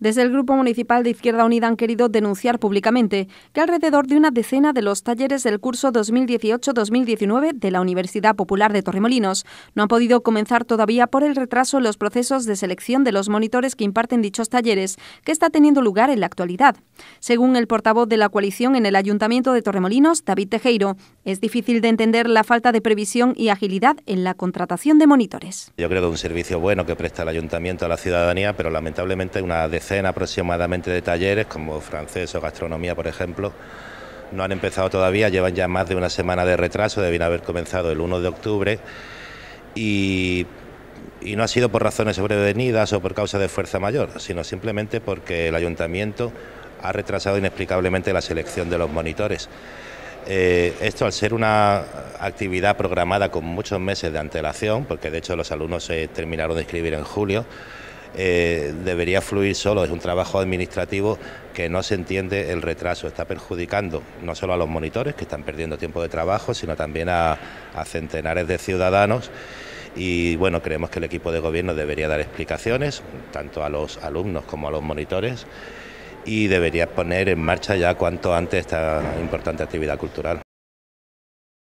Desde el Grupo Municipal de Izquierda Unida han querido denunciar públicamente que alrededor de una decena de los talleres del curso 2018-2019 de la Universidad Popular de Torremolinos no han podido comenzar todavía por el retraso en los procesos de selección de los monitores que imparten dichos talleres, que está teniendo lugar en la actualidad. Según el portavoz de la coalición en el Ayuntamiento de Torremolinos, David Tejeiro, es difícil de entender la falta de previsión y agilidad en la contratación de monitores. Yo creo que un servicio bueno que presta el Ayuntamiento a la ciudadanía, pero lamentablemente una decena ...en aproximadamente de talleres, como francés o gastronomía, por ejemplo. No han empezado todavía, llevan ya más de una semana de retraso, debían haber comenzado el 1 de octubre. Y, no ha sido por razones sobrevenidas o por causa de fuerza mayor, sino simplemente porque el ayuntamiento ha retrasado inexplicablemente la selección de los monitores. Eh, esto al ser una actividad programada con muchos meses de antelación, porque de hecho los alumnos se terminaron de inscribir en julio, eh, debería fluir solo. Es un trabajo administrativo que no se entiende el retraso. Está perjudicando no solo a los monitores, que están perdiendo tiempo de trabajo, sino también a centenares de ciudadanos y bueno, creemos que el equipo de gobierno debería dar explicaciones, tanto a los alumnos como a los monitores, y debería poner en marcha ya cuanto antes esta importante actividad cultural.